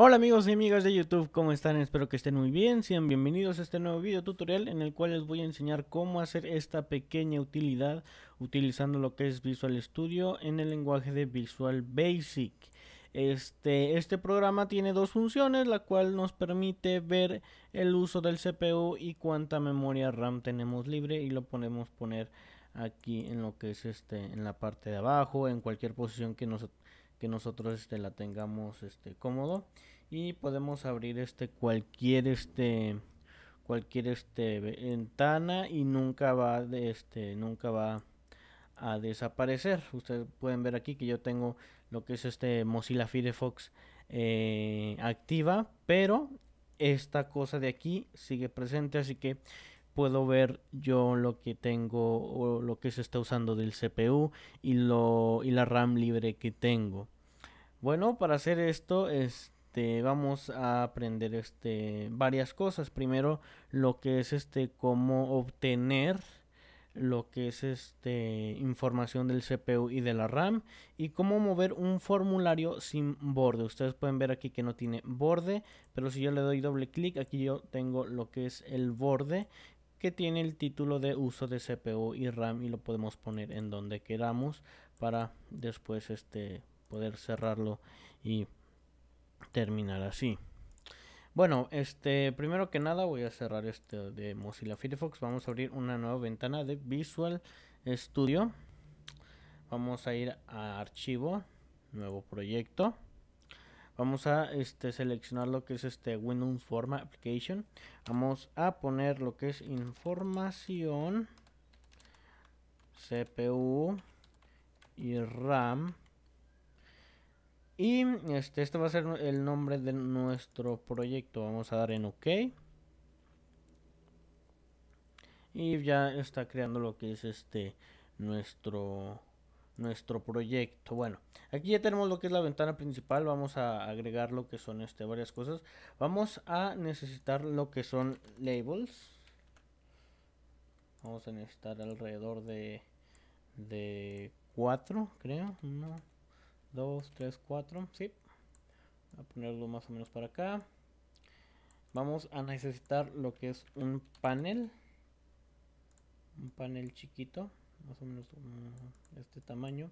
Hola amigos y amigas de YouTube, ¿cómo están? Espero que estén muy bien, sean bienvenidos a este nuevo video tutorial en el cual les voy a enseñar cómo hacer esta pequeña utilidad utilizando lo que es Visual Studio en el lenguaje de Visual Basic. Este, este programa tiene dos funciones, la cual nos permite ver el uso del CPU y cuánta memoria RAM tenemos libre y lo podemos poner aquí en lo que es este, en la parte de abajo, en cualquier posición que nos que nosotros este, la tengamos este, cómodo y podemos abrir este cualquier este cualquier este ventana y nunca va de este nunca va a desaparecer ustedes pueden ver aquí que yo tengo lo que es este Mozilla Firefox eh, activa pero esta cosa de aquí sigue presente así que puedo ver yo lo que tengo o lo que se está usando del CPU y lo y la RAM libre que tengo bueno para hacer esto es este, este, vamos a aprender este, varias cosas. Primero, lo que es este, cómo obtener lo que es este, información del CPU y de la RAM y cómo mover un formulario sin borde. Ustedes pueden ver aquí que no tiene borde, pero si yo le doy doble clic, aquí yo tengo lo que es el borde que tiene el título de uso de CPU y RAM y lo podemos poner en donde queramos para después poder cerrarlo y terminar así. Bueno, este, primero que nada voy a cerrar este de Mozilla Firefox. Vamos a abrir una nueva ventana de Visual Studio. Vamos a ir a archivo, nuevo proyecto. Vamos a este, seleccionar lo que es este Windows Forma Application. Vamos a poner lo que es información, CPU y RAM y este, este va a ser el nombre de nuestro proyecto. Vamos a dar en OK. Y ya está creando lo que es este nuestro nuestro proyecto. Bueno, aquí ya tenemos lo que es la ventana principal. Vamos a agregar lo que son este, varias cosas. Vamos a necesitar lo que son labels. Vamos a necesitar alrededor de, de 4, creo. No. 2, 3, 4, sí. Voy a ponerlo más o menos para acá. Vamos a necesitar lo que es un panel. Un panel chiquito, más o menos de este tamaño.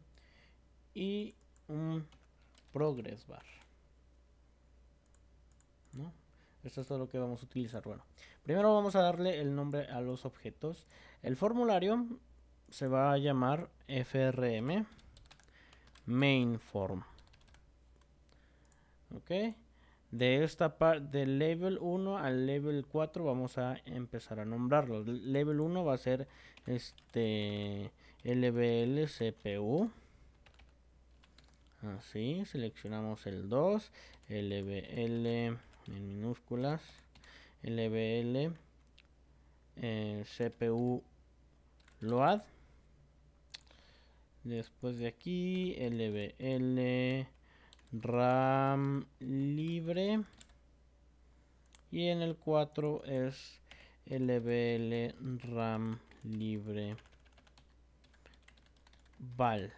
Y un progress bar. Esto es todo lo que vamos a utilizar. Bueno, primero vamos a darle el nombre a los objetos. El formulario se va a llamar frm main form. Ok. De esta parte, del level 1 al level 4 vamos a empezar a nombrarlo. Level 1 va a ser este LBL CPU. Así, seleccionamos el 2, LBL en minúsculas, LBL eh, CPU load Después de aquí, LBL RAM libre. Y en el 4 es LBL RAM libre val.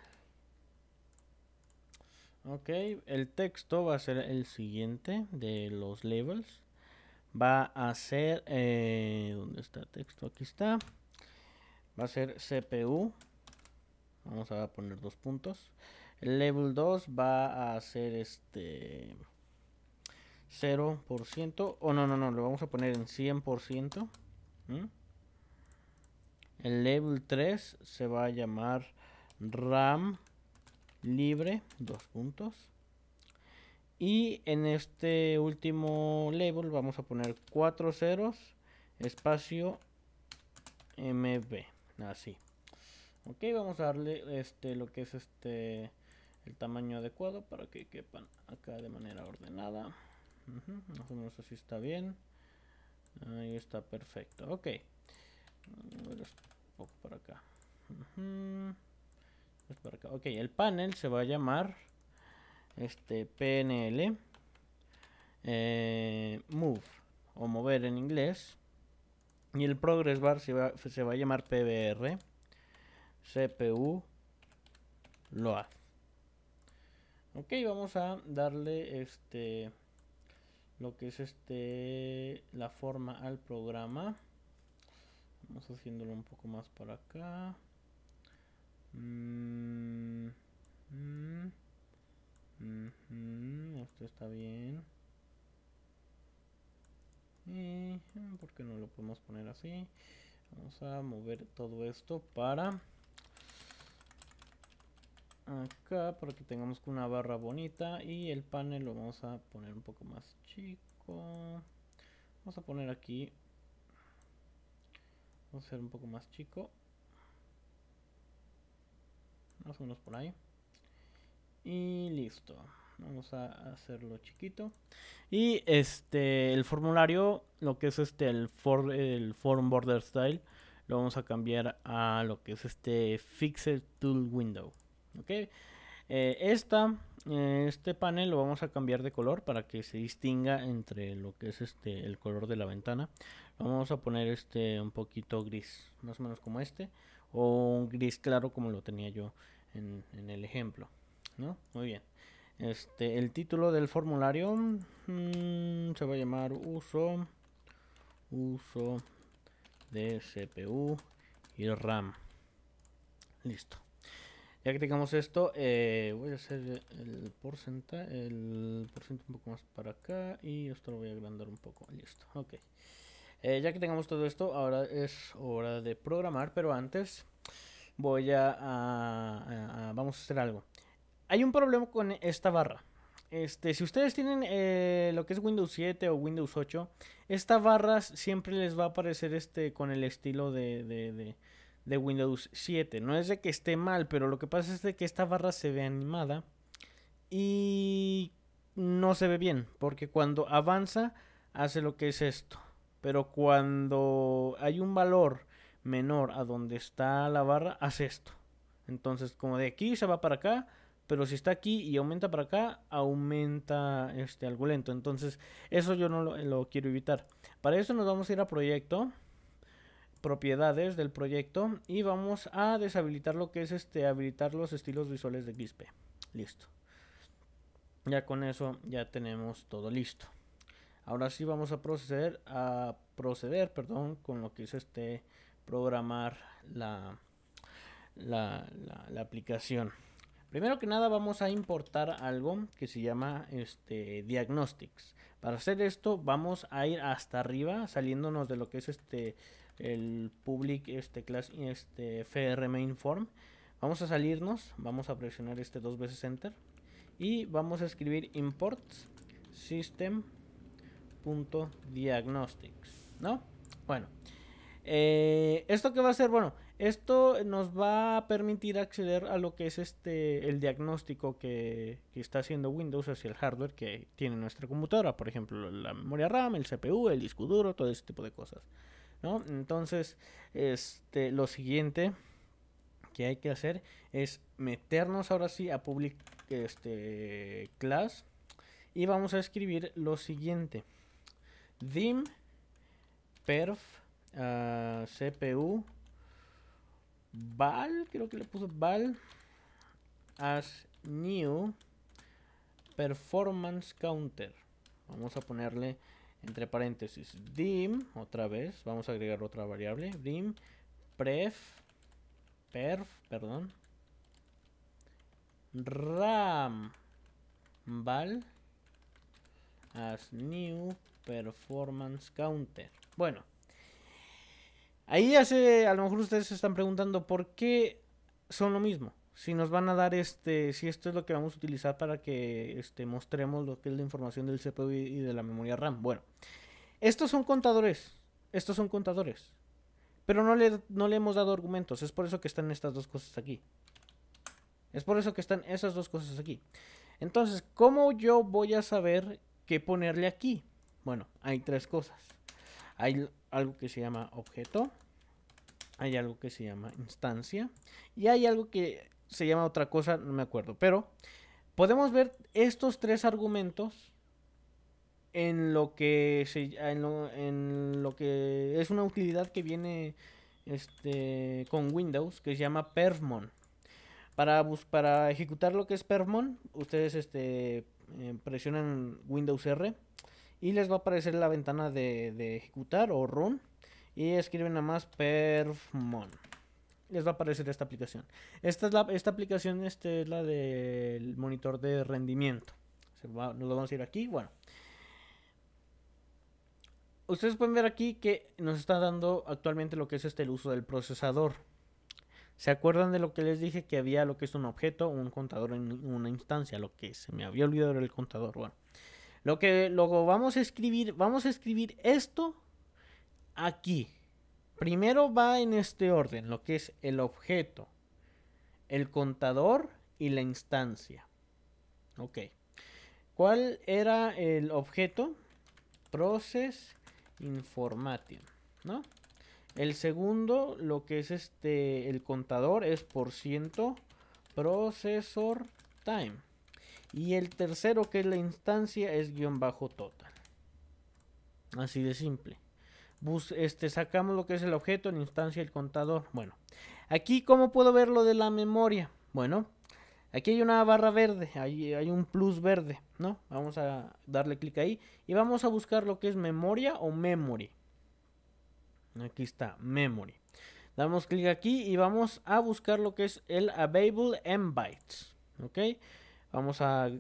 Ok, el texto va a ser el siguiente de los labels. Va a ser, eh, ¿dónde está el texto? Aquí está. Va a ser CPU Vamos a poner dos puntos. El level 2 va a ser este 0%. O no, no, no, lo vamos a poner en 100%. El level 3 se va a llamar RAM libre, dos puntos. Y en este último level vamos a poner cuatro ceros, espacio MB, así. Ok, vamos a darle este lo que es este el tamaño adecuado para que quepan acá de manera ordenada. no sé si está bien. Ahí está perfecto. Ok. un poco para acá. Ok, el panel se va a llamar este PNL eh, Move o mover en inglés. Y el progress bar se va, se va a llamar PBR. CPU LOA. Ok, vamos a darle este lo que es este la forma al programa. Vamos haciéndolo un poco más para acá. Mm, mm, mm, esto está bien. Y, eh, ¿Por qué no lo podemos poner así? Vamos a mover todo esto para acá para que tengamos una barra bonita y el panel lo vamos a poner un poco más chico vamos a poner aquí vamos a hacer un poco más chico más o menos por ahí y listo vamos a hacerlo chiquito y este el formulario lo que es este el, for, el form border style lo vamos a cambiar a lo que es este fixed tool window ¿ok? Eh, esta, eh, este panel lo vamos a cambiar de color para que se distinga entre lo que es este, el color de la ventana. vamos a poner este un poquito gris, más o menos como este, o un gris claro como lo tenía yo en, el ejemplo, ¿no? Muy bien. Este, el título del formulario mm, se va a llamar uso, uso de CPU y RAM. Listo. Ya que tengamos esto, eh, voy a hacer el porcentaje, el porcentaje un poco más para acá y esto lo voy a agrandar un poco. Listo, ok. Eh, ya que tengamos todo esto, ahora es hora de programar, pero antes voy a, vamos a hacer algo. Hay un problema con esta barra. Este, si ustedes tienen eh, lo que es Windows 7 o Windows 8, esta barra siempre les va a aparecer este con el estilo de de Windows 7. No es de que esté mal, pero lo que pasa es de que esta barra se ve animada y no se ve bien, porque cuando avanza hace lo que es esto. Pero cuando hay un valor menor a donde está la barra, hace esto. Entonces, como de aquí se va para acá, pero si está aquí y aumenta para acá, aumenta este algo lento. Entonces, eso yo no lo, lo quiero evitar. Para eso nos vamos a ir a proyecto propiedades del proyecto y vamos a deshabilitar lo que es este habilitar los estilos visuales de Quispe. Listo. Ya con eso ya tenemos todo listo. Ahora sí vamos a proceder a proceder, perdón, con lo que es este programar la, la, la, la aplicación. Primero que nada vamos a importar algo que se llama este diagnostics. Para hacer esto vamos a ir hasta arriba saliéndonos de lo que es este el public este class este fr main form vamos a salirnos vamos a presionar este dos veces enter y vamos a escribir import system.diagnostics no bueno eh, esto que va a hacer bueno esto nos va a permitir acceder a lo que es este el diagnóstico que, que, está haciendo Windows hacia el hardware que tiene nuestra computadora, por ejemplo, la memoria RAM, el CPU, el disco duro, todo ese tipo de cosas. Entonces, este, lo siguiente que hay que hacer es meternos ahora sí a public este, class y vamos a escribir lo siguiente. dim perf ah, cpu val, creo que le puso val as new performance counter. Vamos a ponerle entre paréntesis, dim, otra vez, vamos a agregar otra variable, dim, pref, perf, perdón, ram, val, as new performance counter. Bueno, ahí ya sé, a lo mejor ustedes se están preguntando por qué son lo mismo si nos van a dar este, si esto es lo que vamos a utilizar para que este, mostremos lo que es la información del CPU y de la memoria RAM. Bueno, estos son contadores, estos son contadores, pero no le, no le hemos dado argumentos, es por eso que están estas dos cosas aquí. Es por eso que están esas dos cosas aquí. Entonces, ¿cómo yo voy a saber qué ponerle aquí? Bueno, hay tres cosas. Hay algo que se llama objeto, hay algo que se llama instancia y hay algo que se llama otra cosa, no me acuerdo. Pero podemos ver estos tres argumentos en lo que, en que es una utilidad que viene este, con Windows que se llama Perfmon. Para, para ejecutar lo que es Perfmon, ustedes este, eh, presionan Windows R y les va a aparecer la ventana de, de ejecutar o run y escriben nada más Perfmon les va a aparecer esta aplicación. Esta, es esta aplicación este, es la del monitor de rendimiento. nos lo vamos a ir aquí. Bueno. Ustedes pueden ver aquí que nos está dando actualmente lo que es este el uso del procesador. ¿Se acuerdan de lo que les dije que había lo que es un objeto, un contador en una instancia? Lo que se me había olvidado era el contador. Bueno, lo que luego vamos a escribir, vamos a escribir esto aquí. Primero va en este orden, lo que es el objeto, el contador y la instancia. Ok. ¿Cuál era el objeto? Process Information, ¿no? El segundo, lo que es este, el contador es por ciento processor time. Y el tercero, que es la instancia, es guión bajo total. Así de simple este, sacamos lo que es el objeto, en instancia, el contador. Bueno, aquí cómo puedo ver lo de la memoria. Bueno, aquí hay una barra verde, hay, hay un plus verde, ¿no? Vamos a darle clic ahí y vamos a buscar lo que es memoria o memory. Aquí está, memory. Damos clic aquí y vamos a buscar lo que es el available en bytes. ¿Ok? Vamos a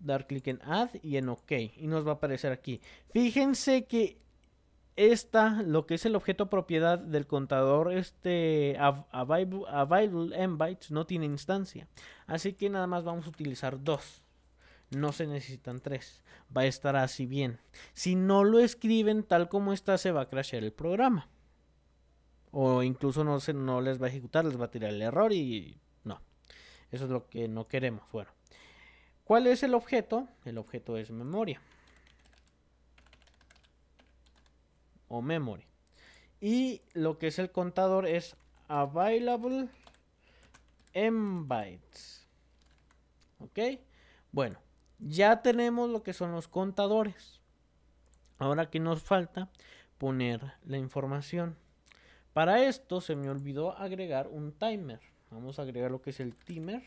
dar clic en add y en ok. Y nos va a aparecer aquí. Fíjense que esta, lo que es el objeto propiedad del contador, este available en no tiene instancia. Así que nada más vamos a utilizar dos. No se necesitan tres. Va a estar así bien. Si no lo escriben tal como está, se va a crashear el programa. O incluso no, se, no les va a ejecutar, les va a tirar el error y no. Eso es lo que no queremos. Bueno, ¿cuál es el objeto? El objeto es memoria. o memory. Y lo que es el contador es available en bytes. ¿Ok? Bueno, ya tenemos lo que son los contadores. Ahora que nos falta poner la información. Para esto se me olvidó agregar un timer. Vamos a agregar lo que es el timer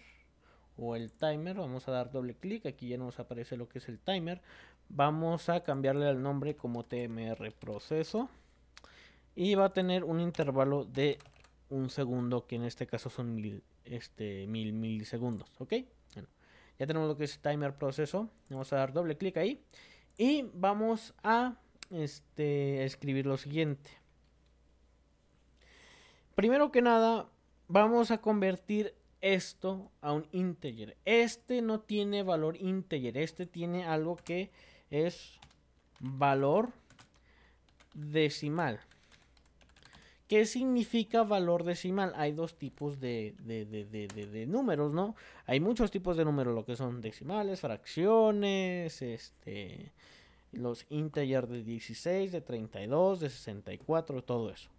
o el timer. Vamos a dar doble clic. Aquí ya nos aparece lo que es el timer vamos a cambiarle el nombre como TMR proceso y va a tener un intervalo de un segundo que en este caso son mil, este, milisegundos ok bueno, ya tenemos lo que es timer proceso vamos a dar doble clic ahí y vamos a este, escribir lo siguiente primero que nada vamos a convertir esto a un integer este no tiene valor integer este tiene algo que es valor decimal. ¿Qué significa valor decimal? Hay dos tipos de, números, ¿no? Hay muchos tipos de números, lo que son decimales, fracciones, este, los integer de 16, de 32, de 64, todo eso,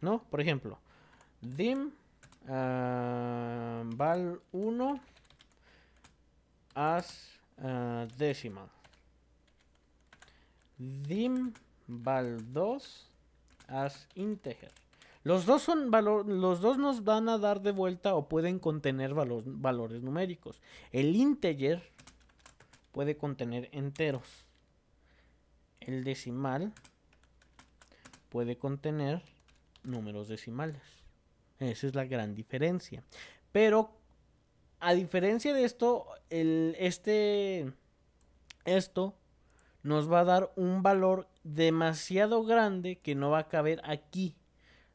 ¿no? Por ejemplo, dim ah, val 1 as ah, decimal dim val2 as integer. Los dos, son valor, los dos nos van a dar de vuelta o pueden contener valores numéricos. El integer puede contener enteros. El decimal puede contener números decimales. Esa es la gran diferencia. Pero a diferencia de esto, el, este, esto nos va a dar un valor demasiado grande que no va a caber aquí.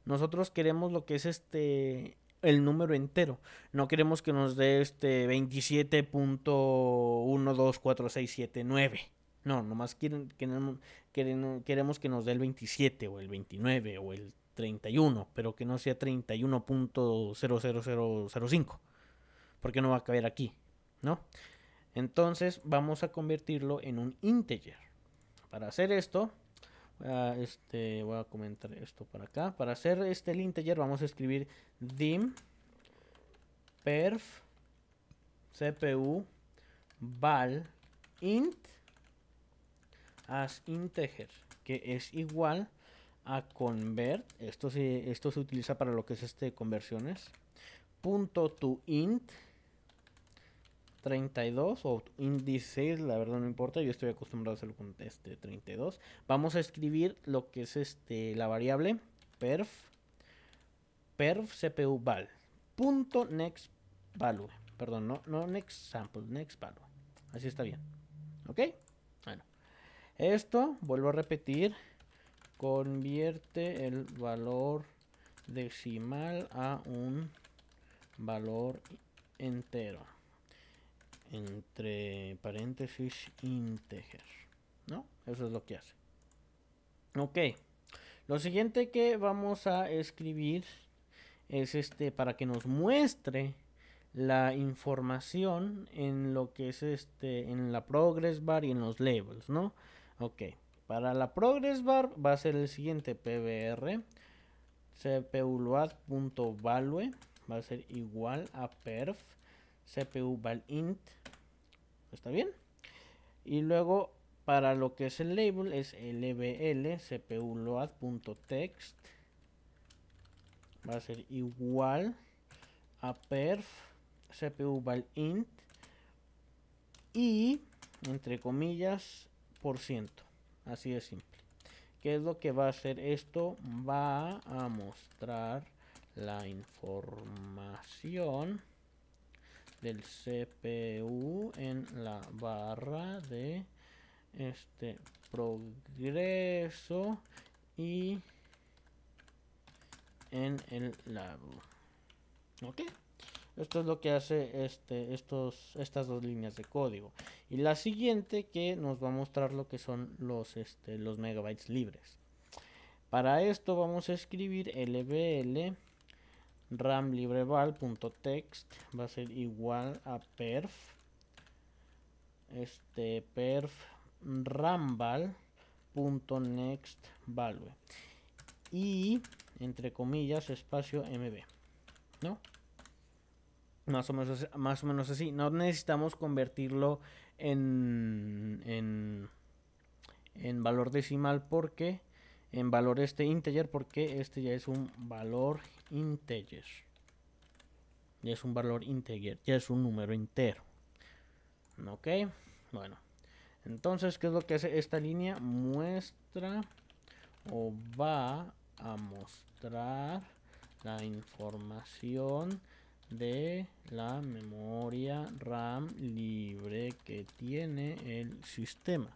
Nosotros queremos lo que es este el número entero. No queremos que nos dé este 27.12467.9. No, nomás quieren, queremos que nos dé el 27 o el 29 o el 31, pero que no sea 31.00005, porque no va a caber aquí, ¿no? Entonces vamos a convertirlo en un integer. Para hacer esto, voy a este, comentar esto para acá. Para hacer este el integer vamos a escribir dim perf cpu val int as integer que es igual a convert esto se, esto se utiliza para lo que es este conversiones punto to int 32 o índice, la verdad no importa, yo estoy acostumbrado a hacerlo con este 32. Vamos a escribir lo que es este la variable perf perf cpu val punto next value, perdón, no no next sample, next value. Así está bien. ¿Ok? Bueno. Esto vuelvo a repetir convierte el valor decimal a un valor entero entre paréntesis integer. ¿No? Eso es lo que hace. Ok. Lo siguiente que vamos a escribir es este para que nos muestre la información en lo que es este en la progress bar y en los labels, ¿no? Ok. Para la progress bar va a ser el siguiente pbr cpuload.value va a ser igual a perf CPU val int. ¿Está bien? Y luego para lo que es el label es lbl cpu load.text. E va a ser igual a perf cpu val int y entre comillas por ciento. Así de simple. ¿Qué es lo que va a hacer esto? Va a mostrar la información del CPU en la barra de este progreso y en el lab, ok esto es lo que hace este estos estas dos líneas de código y la siguiente que nos va a mostrar lo que son los este los megabytes libres para esto vamos a escribir lbl ram va a ser igual a perf este perf ramval.nextValue y entre comillas espacio mb no más o menos más o menos así no necesitamos convertirlo en en, en valor decimal porque en valor este integer porque este ya es un valor integer. Ya es un valor integer, ya es un número entero. Ok, bueno. Entonces, ¿qué es lo que hace esta línea? Muestra o va a mostrar la información de la memoria RAM libre que tiene el sistema.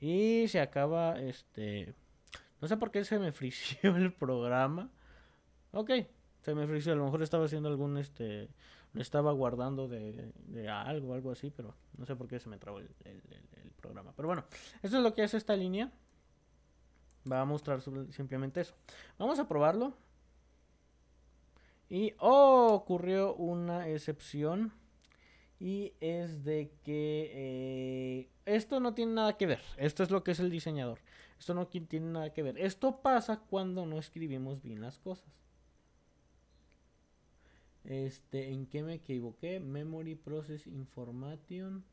Y se acaba este... No sé por qué se me frició el programa. Ok, se me frició. A lo mejor estaba haciendo algún este... estaba guardando de, algo, algo así, pero no sé por qué se me trabó el programa. Pero bueno, eso es lo que hace esta línea. Va a mostrar simplemente eso. Vamos a probarlo. Y oh, ocurrió una excepción. Y es de que eh, esto no tiene nada que ver. Esto es lo que es el diseñador. Esto no tiene nada que ver. Esto pasa cuando no escribimos bien las cosas. Este, ¿en qué me equivoqué? Memory process information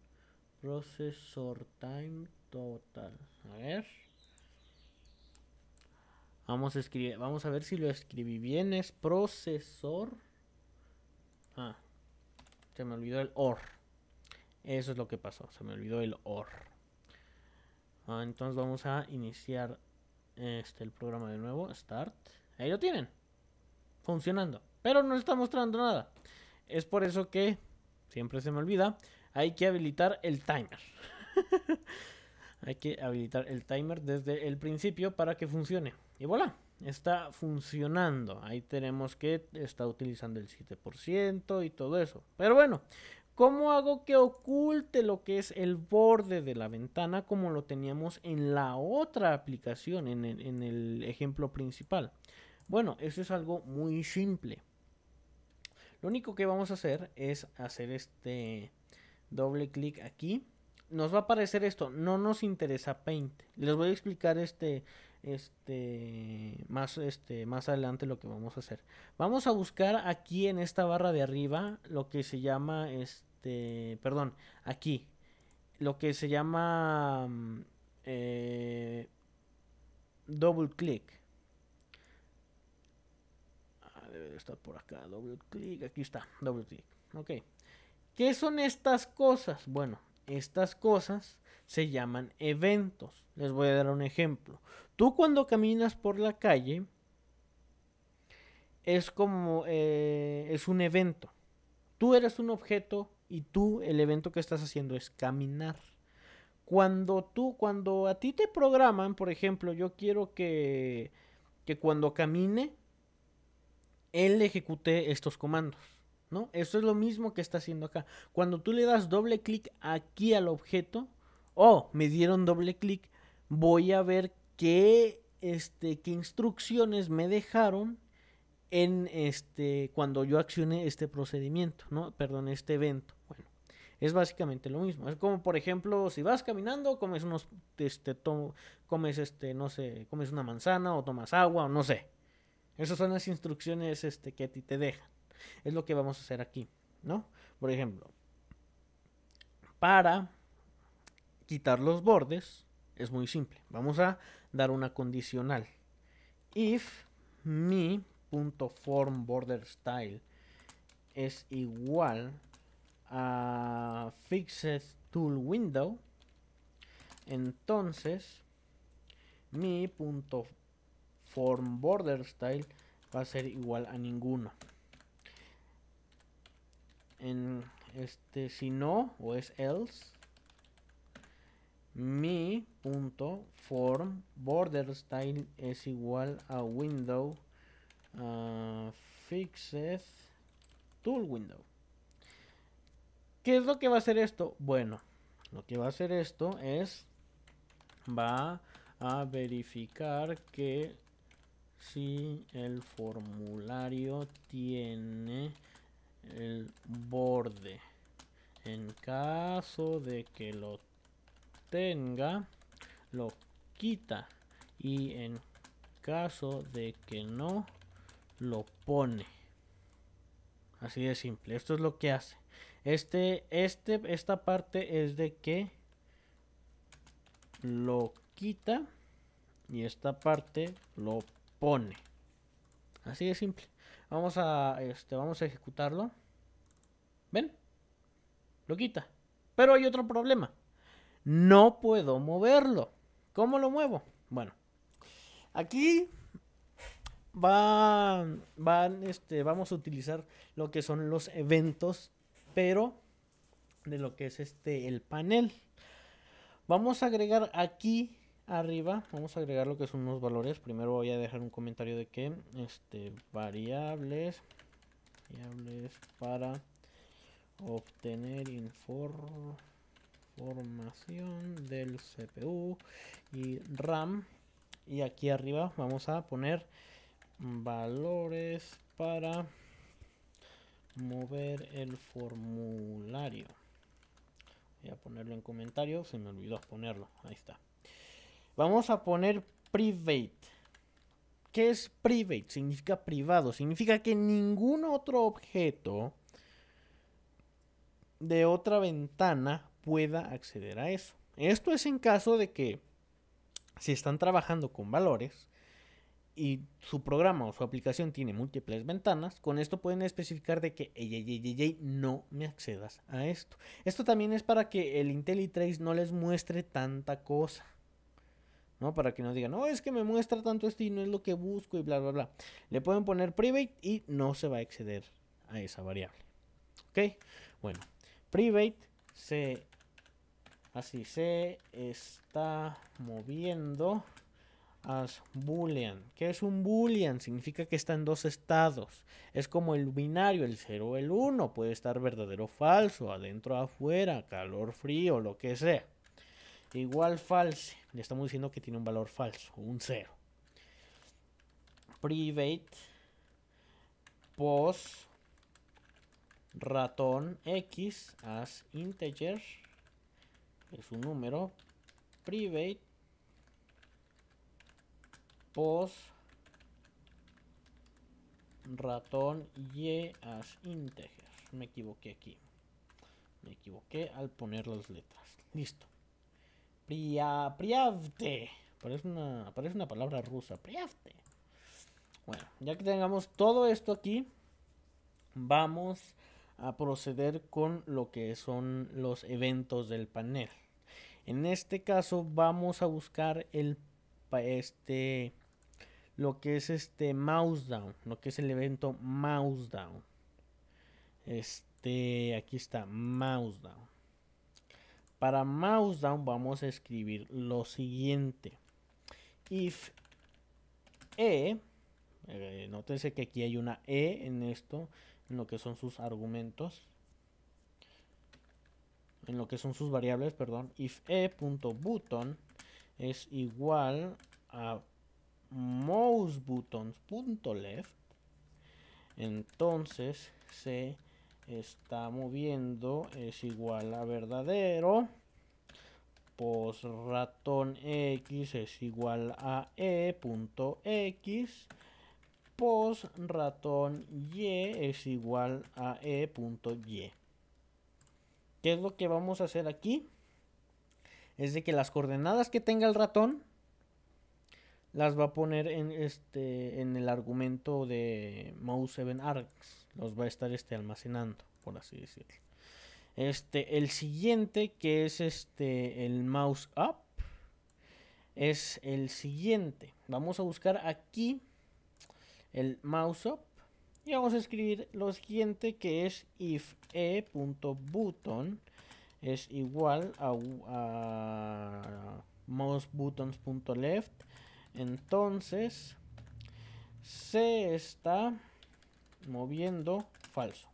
processor time total. A ver. Vamos a escribir, vamos a ver si lo escribí bien. Es procesor. Ah, se me olvidó el or. Eso es lo que pasó. Se me olvidó el or. Ah, entonces vamos a iniciar este, el programa de nuevo. Start. Ahí lo tienen. Funcionando. Pero no está mostrando nada. Es por eso que siempre se me olvida. Hay que habilitar el timer. hay que habilitar el timer desde el principio para que funcione. Y voilà está funcionando. Ahí tenemos que está utilizando el 7% y todo eso. Pero bueno, ¿cómo hago que oculte lo que es el borde de la ventana como lo teníamos en la otra aplicación, en el, en el ejemplo principal? Bueno, eso es algo muy simple. Lo único que vamos a hacer es hacer este doble clic aquí. Nos va a aparecer esto, no nos interesa Paint. Les voy a explicar este este más este más adelante lo que vamos a hacer vamos a buscar aquí en esta barra de arriba lo que se llama este perdón aquí lo que se llama doble mm, eh, double click ah, debe estar por acá double click aquí está double click ok ¿Qué son estas cosas? Bueno, estas cosas se llaman eventos. Les voy a dar un ejemplo. Tú cuando caminas por la calle es como, eh, es un evento. Tú eres un objeto y tú el evento que estás haciendo es caminar. Cuando tú, cuando a ti te programan, por ejemplo, yo quiero que, que cuando camine, él ejecute estos comandos. ¿No? Eso es lo mismo que está haciendo acá. Cuando tú le das doble clic aquí al objeto, oh, me dieron doble clic, voy a ver qué, este, qué instrucciones me dejaron en este, cuando yo accioné este procedimiento, ¿no? Perdón, este evento. Bueno, es básicamente lo mismo. Es como, por ejemplo, si vas caminando, comes unos, este, comes, este, no sé, comes una manzana o tomas agua o no sé. Esas son las instrucciones, este, que a ti te dejan. Es lo que vamos a hacer aquí, ¿no? Por ejemplo, para quitar los bordes, es muy simple. Vamos a dar una condicional. If mi form border style es igual a fixed tool window, entonces mi punto form border style va a ser igual a ninguno. En este si no o es else mi punto form border style es igual a window ah, tool window qué es lo que va a hacer esto bueno lo que va a hacer esto es va a verificar que si el formulario tiene el borde en caso de que lo lo quita. Y en caso de que no, lo pone. Así de simple. Esto es lo que hace. Este, este, esta parte es de que lo quita y esta parte lo pone. Así de simple. Vamos a, este, vamos a ejecutarlo. ¿Ven? Lo quita. Pero hay otro problema no puedo moverlo. ¿Cómo lo muevo? Bueno, aquí este, vamos a utilizar lo que son los eventos, pero de lo que es este el panel. Vamos a agregar aquí arriba, vamos a agregar lo que son unos valores. Primero voy a dejar un comentario de que este variables variables para obtener información Formación del CPU y RAM. Y aquí arriba vamos a poner valores para mover el formulario. Voy a ponerlo en comentarios. se me olvidó ponerlo, ahí está. Vamos a poner private. ¿Qué es private? Significa privado, significa que ningún otro objeto de otra ventana pueda acceder a eso. Esto es en caso de que si están trabajando con valores y su programa o su aplicación tiene múltiples ventanas, con esto pueden especificar de que no me accedas a esto. Esto también es para que el IntelliTrace no les muestre tanta cosa. ¿no? Para que no digan, no, es que me muestra tanto esto y no es lo que busco y bla, bla, bla. Le pueden poner private y no se va a acceder a esa variable. ¿Ok? Bueno, private se Así se está moviendo as boolean. ¿Qué es un boolean? Significa que está en dos estados. Es como el binario, el 0 o el 1. Puede estar verdadero o falso, adentro o afuera, calor, frío, lo que sea. Igual false. Le estamos diciendo que tiene un valor falso, un 0. Private. Post. Ratón X as integer es un número private post ratón y as integer me equivoqué aquí me equivoqué al poner las letras listo priavte parece una una palabra rusa priavte bueno ya que tengamos todo esto aquí vamos a proceder con lo que son los eventos del panel. En este caso vamos a buscar el este lo que es este mouse down, lo que es el evento mouse down. Este, aquí está mouse down. Para mouse down vamos a escribir lo siguiente. If e, eh, eh que aquí hay una e en esto en lo que son sus argumentos, en lo que son sus variables, perdón, if e.button es igual a mouseButtons.left, entonces se está moviendo es igual a verdadero pos ratón x es igual a e.x pos ratón y es igual a e.y. ¿Qué es lo que vamos a hacer aquí? Es de que las coordenadas que tenga el ratón las va a poner en este en el argumento de mouse 7 args, los va a estar este almacenando, por así decirlo. Este, el siguiente que es este el mouse up es el siguiente. Vamos a buscar aquí el mouse up y vamos a escribir lo siguiente que es if e.button es igual a, mouse mousebuttons.left entonces se está moviendo falso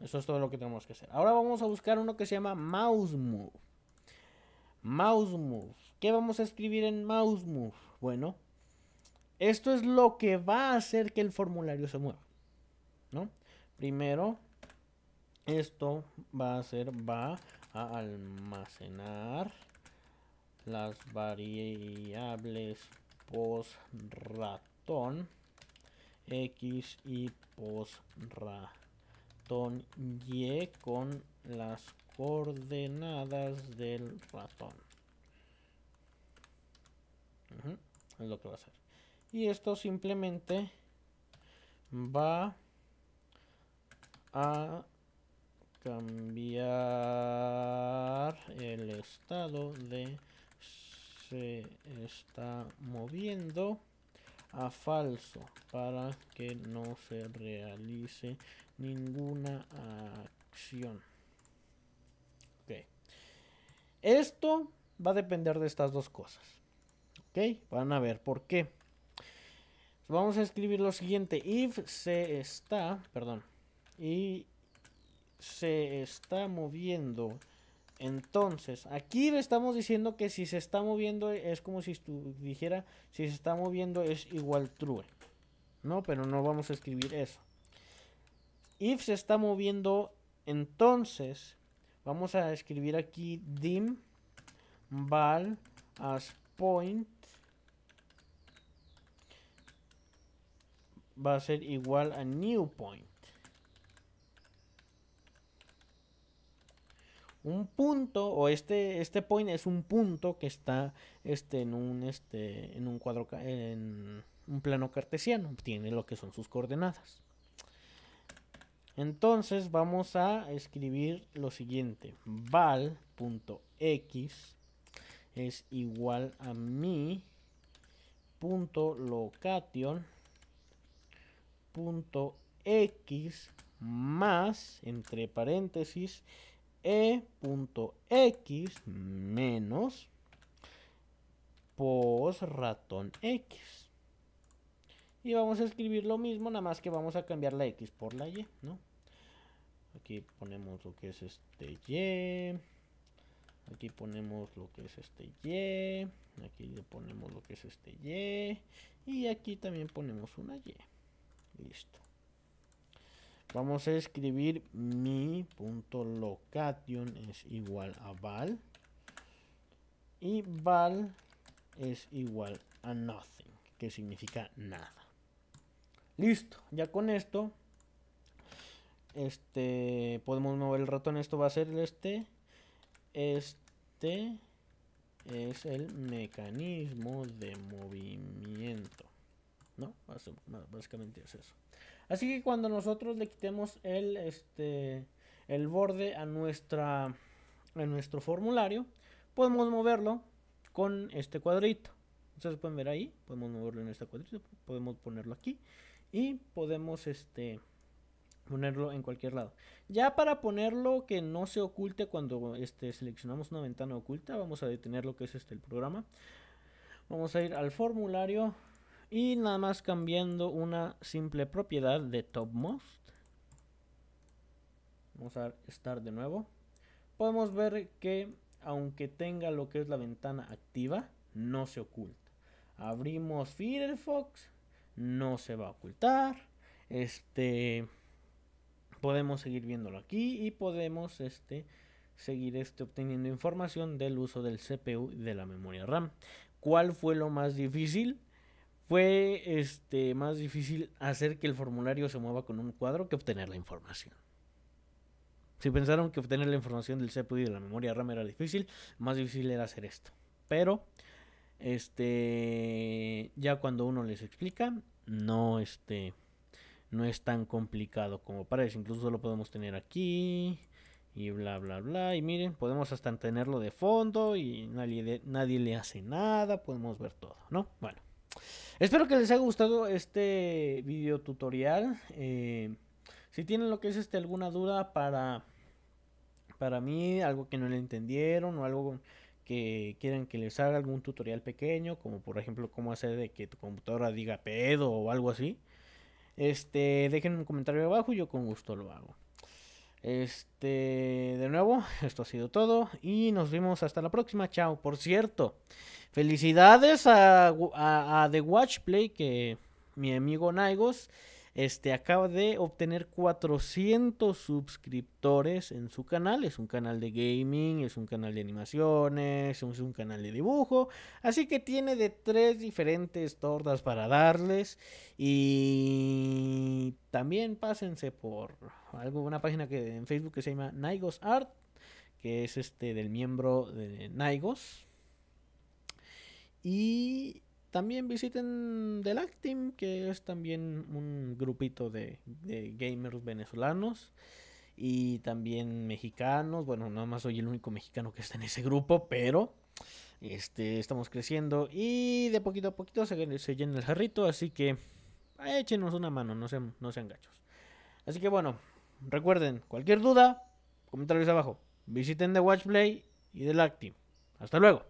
eso es todo lo que tenemos que hacer ahora vamos a buscar uno que se llama mouse move mouse move ¿Qué vamos a escribir en mouse move? Bueno, esto es lo que va a hacer que el formulario se mueva. ¿no? Primero, esto va a ser, va a almacenar las variables post ratón x y pos ratón y con las coordenadas del ratón. Es lo que va a hacer y esto simplemente va a cambiar el estado de se está moviendo a falso para que no se realice ninguna acción esto va a depender de estas dos cosas ok van a ver por qué Vamos a escribir lo siguiente. If se está, perdón, y se está moviendo. Entonces, aquí le estamos diciendo que si se está moviendo es como si dijera, si se está moviendo es igual true. No, pero no vamos a escribir eso. If se está moviendo, entonces vamos a escribir aquí dim val as point va a ser igual a new point. Un punto, o este, este point es un punto que está este, en, un, este, en un cuadro, en un plano cartesiano, tiene lo que son sus coordenadas. Entonces vamos a escribir lo siguiente, val.x es igual a mi punto location punto x más entre paréntesis e punto x menos pos ratón x y vamos a escribir lo mismo nada más que vamos a cambiar la x por la y no aquí ponemos lo que es este y aquí ponemos lo que es este y aquí le ponemos lo que es este y y aquí también ponemos una y Listo. Vamos a escribir mi.location es igual a val. Y val es igual a nothing, que significa nada. Listo, ya con esto este podemos mover el ratón esto va a ser este este es el mecanismo de movimiento ¿no? Básicamente es eso. Así que cuando nosotros le quitemos el, este, el borde a, nuestra, a nuestro formulario, podemos moverlo con este cuadrito. Entonces pueden ver ahí, podemos moverlo en este cuadrito, podemos ponerlo aquí y podemos este, ponerlo en cualquier lado. Ya para ponerlo que no se oculte cuando este, seleccionamos una ventana oculta, vamos a detener lo que es este el programa. Vamos a ir al formulario y nada más cambiando una simple propiedad de topmost. Vamos a estar de nuevo. Podemos ver que aunque tenga lo que es la ventana activa, no se oculta. Abrimos Firefox, no se va a ocultar. Este podemos seguir viéndolo aquí y podemos este seguir este, obteniendo información del uso del CPU y de la memoria RAM. ¿Cuál fue lo más difícil? fue este, más difícil hacer que el formulario se mueva con un cuadro que obtener la información. Si pensaron que obtener la información del CPU y de la memoria RAM era difícil, más difícil era hacer esto. Pero, este, ya cuando uno les explica, no, este, no es tan complicado como parece. Incluso lo podemos tener aquí y bla, bla, bla. Y miren, podemos hasta tenerlo de fondo y nadie, nadie le hace nada, podemos ver todo, ¿no? Bueno. Espero que les haya gustado este video tutorial. Eh, si tienen lo que es este alguna duda para para mí, algo que no le entendieron o algo que quieran que les haga algún tutorial pequeño, como por ejemplo cómo hacer de que tu computadora diga pedo o algo así, este, dejen un comentario abajo y yo con gusto lo hago. Este, de nuevo, esto ha sido todo y nos vemos hasta la próxima. Chao. Por cierto, felicidades a, The Watch Play que mi amigo Naigos este, acaba de obtener 400 suscriptores en su canal. Es un canal de gaming, es un canal de animaciones, es un canal de dibujo. Así que tiene de tres diferentes tordas para darles. Y también pásense por una página que en Facebook que se llama Naigos Art, que es este del miembro de Naigos. Y también visiten The que es también un grupito de, gamers venezolanos y también mexicanos. Bueno, nada más soy el único mexicano que está en ese grupo, pero este, estamos creciendo y de poquito a poquito se, llena el jarrito, así que échenos una mano, no sean, no sean gachos. Así que bueno, Recuerden, cualquier duda, comentarios abajo. Visiten The Watch Play y The Lactive. Hasta luego.